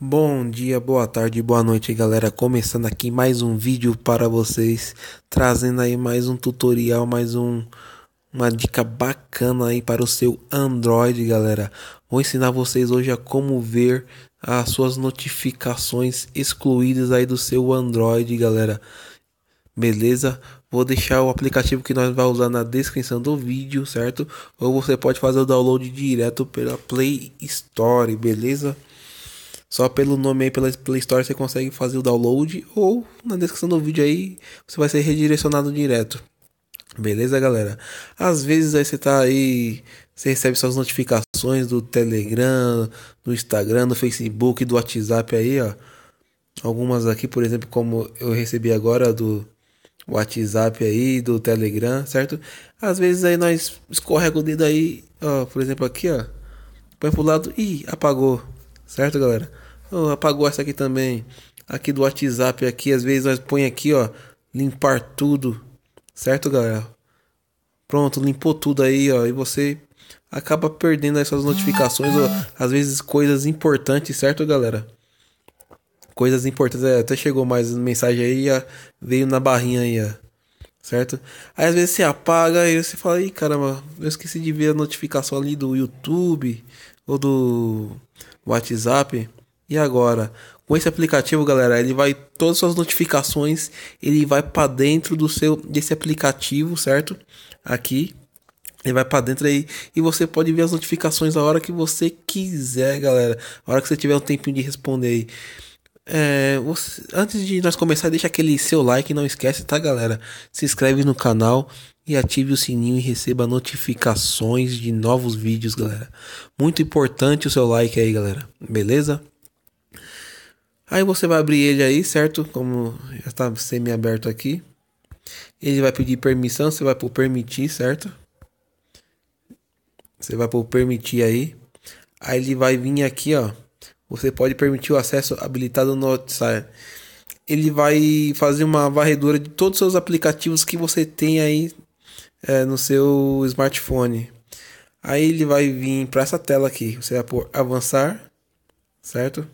Bom dia, boa tarde, boa noite galera, começando aqui mais um vídeo para vocês, trazendo aí mais um tutorial, mais um uma dica bacana aí para o seu Android, galera. Vou ensinar vocês hoje a como ver as suas notificações excluídas aí do seu Android, galera. Beleza? Vou deixar o aplicativo que nós vamos usar na descrição do vídeo, certo? Ou você pode fazer o download direto pela Play Store, beleza? Só pelo nome aí pela Play Store você consegue fazer o download ou na descrição do vídeo aí você vai ser redirecionado direto. Beleza, galera? Às vezes aí você tá aí, você recebe suas notificações do Telegram, do Instagram, do Facebook, do WhatsApp aí, ó. Algumas aqui, por exemplo, como eu recebi agora do WhatsApp aí, do Telegram, certo? Às vezes aí nós escorrega o dedo aí, ó, por exemplo aqui, ó. Põe pro lado e apagou. Certo, galera? Oh, apagou essa aqui também. Aqui do WhatsApp aqui, às vezes nós põe aqui, ó, limpar tudo. Certo, galera? Pronto, limpou tudo aí, ó, e você acaba perdendo essas notificações, ó, às vezes coisas importantes, certo, galera? Coisas importantes, é, até chegou mais mensagem aí, ó, veio na barrinha aí, ó, certo? Aí às vezes você apaga e você fala, ih, caramba, eu esqueci de ver a notificação ali do YouTube ou do WhatsApp. E agora, com esse aplicativo, galera, ele vai todas as suas notificações, ele vai para dentro do seu desse aplicativo, certo? Aqui, ele vai para dentro aí e você pode ver as notificações a hora que você quiser, galera. A hora que você tiver um tempinho de responder aí. É, você, antes de nós começar, deixa aquele seu like, não esquece, tá, galera? Se inscreve no canal e ative o sininho e receba notificações de novos vídeos, galera. Muito importante o seu like aí, galera. Beleza? Aí você vai abrir ele aí, certo? Como já está semi-aberto aqui. Ele vai pedir permissão, você vai por permitir, certo? Você vai por permitir aí. Aí ele vai vir aqui, ó. Você pode permitir o acesso habilitado no WhatsApp. Ele vai fazer uma varredura de todos os seus aplicativos que você tem aí é, no seu smartphone. Aí ele vai vir para essa tela aqui. Você vai por avançar, certo?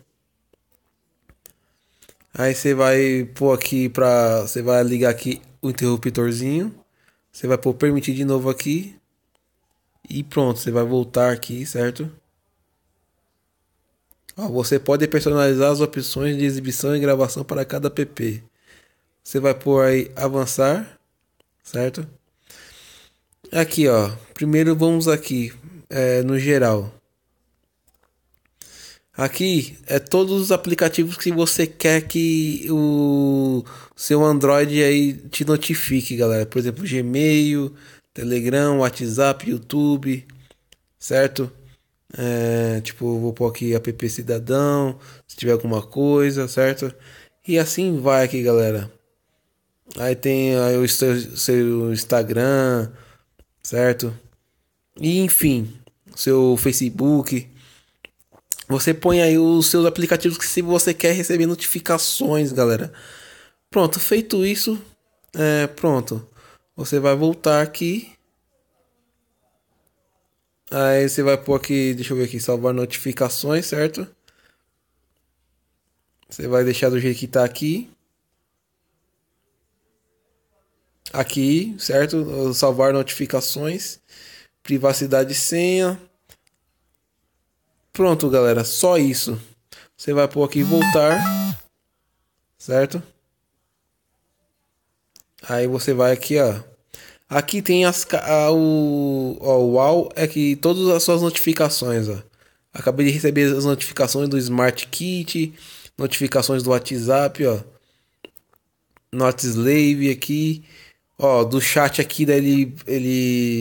Aí você vai pôr aqui pra. Você vai ligar aqui o interruptorzinho. Você vai pôr permitir de novo aqui. E pronto, você vai voltar aqui, certo? Ó, você pode personalizar as opções de exibição e gravação para cada app. Você vai pôr aí avançar, certo? Aqui ó, primeiro vamos aqui é, no geral. Aqui é todos os aplicativos que você quer que o seu Android aí te notifique, galera. Por exemplo, Gmail, Telegram, WhatsApp, YouTube, certo? É, tipo, vou pôr aqui app cidadão, se tiver alguma coisa, certo? E assim vai aqui, galera. Aí tem aí o seu, seu Instagram, certo? E enfim, seu Facebook, você põe aí os seus aplicativos que se você quer receber notificações, galera. Pronto, feito isso, é, pronto. Você vai voltar aqui. Aí você vai pôr aqui, deixa eu ver aqui, salvar notificações, certo? Você vai deixar do jeito que tá aqui. Aqui, certo? Salvar notificações. Privacidade senha. Pronto, galera, só isso. Você vai pôr aqui voltar, certo? Aí você vai aqui, ó. Aqui tem as a, o ó, o wow é que todas as suas notificações, ó. Acabei de receber as notificações do Smart Kit, notificações do WhatsApp, ó. Not Slave aqui, ó, do chat aqui dele ele,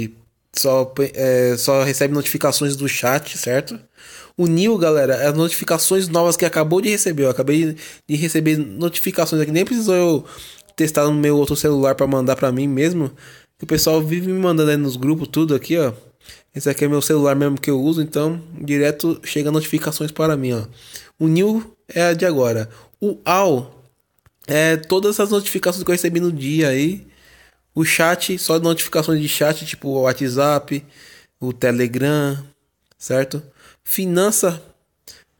ele só é, só recebe notificações do chat, certo? O Nil, galera, é as notificações novas que acabou de receber. Eu acabei de receber notificações aqui. Nem precisou eu testar no meu outro celular para mandar para mim mesmo. Que o pessoal vive me mandando aí nos grupos, tudo aqui, ó. Esse aqui é meu celular mesmo que eu uso, então direto chega notificações para mim, ó. O New é a de agora. O AL é todas as notificações que eu recebi no dia aí. O chat, só notificações de chat, tipo o WhatsApp, o Telegram, certo? Finança,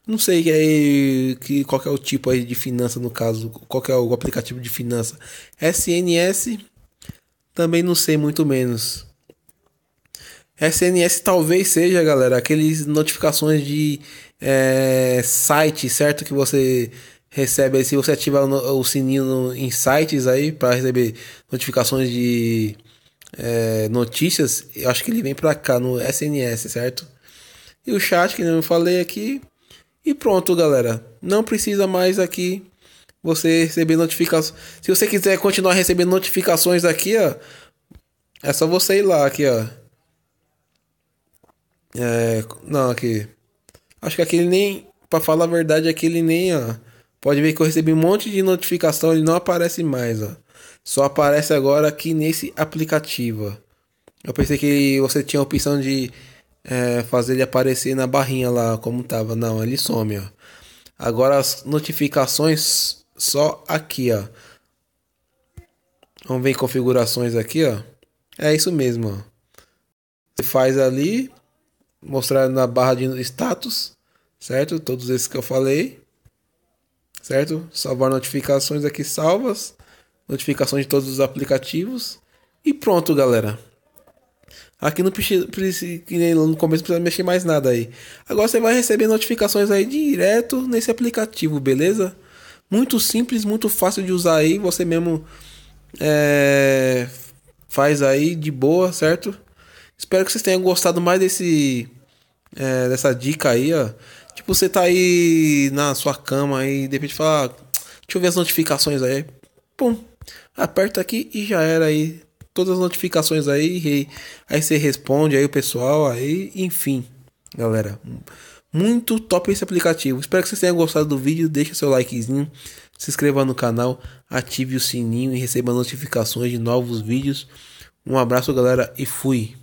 não sei aí que qual que é o tipo aí de finança no caso, qual que é o aplicativo de finança. SNS também não sei muito menos. SNS talvez seja, galera, aqueles notificações de é, site, certo? Que você recebe aí, se você ativar o, sininho em sites aí para receber notificações de é, notícias, eu acho que ele vem para cá no SNS, certo? e o chat que eu falei aqui. E pronto, galera. Não precisa mais aqui você receber notificações. Se você quiser continuar recebendo notificações aqui, ó, é só você ir lá aqui, ó. É, não, aqui. Acho que aquele nem, para falar a verdade, aquele nem, ó. Pode ver que eu recebi um monte de notificação, ele não aparece mais, ó. Só aparece agora aqui nesse aplicativo. Ó. Eu pensei que você tinha a opção de é, fazer ele aparecer na barrinha lá como tava. Não, ele some, ó. Agora as notificações só aqui, ó. Vamos ver em configurações aqui, ó. É isso mesmo, ó. Você faz ali, mostrar na barra de status, certo? Todos esses que eu falei. Certo? Salvar notificações aqui salvas. Notificações de todos os aplicativos. E pronto, galera. Aqui não precisa, no começo precisa mexer mais nada aí. Agora você vai receber notificações aí direto nesse aplicativo, beleza? Muito simples, muito fácil de usar aí, você mesmo é, faz aí de boa, certo? Espero que vocês tenham gostado mais desse é, dessa dica aí, ó. Tipo, você tá aí na sua cama e de repente fala, ah, deixa eu ver as notificações aí. Pum, aperta aqui e já era aí todas as notificações aí, aí, aí você responde aí o pessoal, aí, enfim, galera. Muito top esse aplicativo. Espero que vocês tenham gostado do vídeo. Deixa seu likezinho, se inscreva no canal, ative o sininho e receba notificações de novos vídeos. Um abraço, galera, e fui.